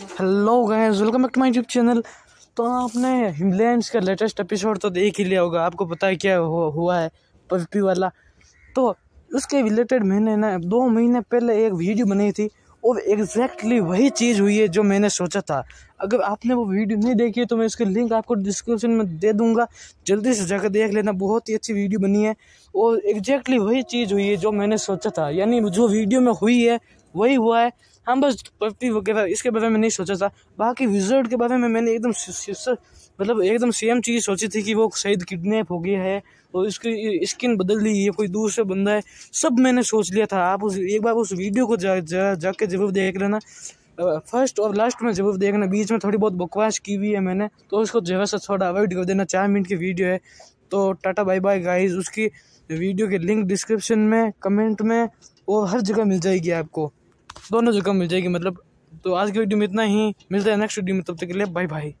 hello guys welcome back to my YouTube channel तो आपने हिमलैंड का लेटेस्ट एपिसोड तो देख ही लिया होगा आपको पता है क्या हुआ, है पवपी वाला तो उसके रिलेटेड मैंने ना दो महीने पहले एक वीडियो बनाई थी और एग्जैक्टली वही चीज़ हुई है जो मैंने सोचा था अगर आपने वो वीडियो नहीं देखी है तो मैं उसकी लिंक आपको डिस्क्रिप्शन में दे दूंगा जल्दी से जाकर देख लेना बहुत ही अच्छी वीडियो बनी है और एग्जैक्टली वही चीज़ हुई है जो मैंने सोचा था यानी जो वीडियो में हुई है वही हुआ है हम बस पति वगैरह इसके बारे में नहीं सोचा था बाकी विजर्ड के बारे में मैंने एकदम मतलब एकदम सेम चीज़ सोची थी कि वो शायद किडनैप हो गया है और इसकी स्किन बदल ली है कोई दूसरा बंदा है सब मैंने सोच लिया था आप उस एक बार उस वीडियो को जा जा के जरूर देख लेना फर्स्ट और लास्ट में जरूर देखना बीच में थोड़ी बहुत बकवास की हुई है मैंने तो उसको जगह से थोड़ा अवॉइड कर देना चार मिनट की वीडियो है तो टाटा बाय बाय गाइज उसकी वीडियो के लिंक डिस्क्रिप्शन में कमेंट में और हर जगह मिल जाएगी आपको दोनों जगह मिल जाएगी मतलब तो आज की वीडियो में इतना ही मिलता है नेक्स्ट वीडियो में तब तक के लिए बाय बाय